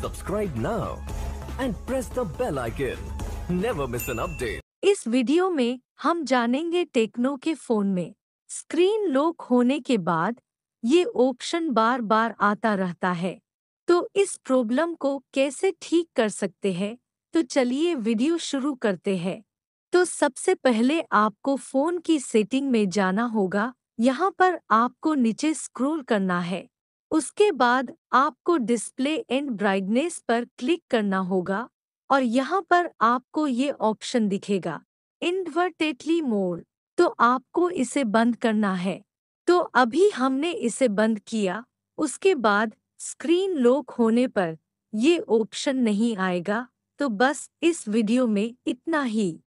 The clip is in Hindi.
subscribe now and press the bell icon never miss an update इस वीडियो में हम जानेंगे टेक्नो के फोन में स्क्रीन लॉक होने के बाद ये ऑप्शन बार बार आता रहता है तो इस प्रॉब्लम को कैसे ठीक कर सकते हैं तो चलिए वीडियो शुरू करते हैं तो सबसे पहले आपको फोन की सेटिंग में जाना होगा यहाँ पर आपको नीचे स्क्रॉल करना है उसके बाद आपको डिस्प्ले एंड ब्राइटनेस पर क्लिक करना होगा और यहाँ पर आपको ये ऑप्शन दिखेगा इनवर्टेटली मोड तो आपको इसे बंद करना है तो अभी हमने इसे बंद किया उसके बाद स्क्रीन लॉक होने पर ये ऑप्शन नहीं आएगा तो बस इस वीडियो में इतना ही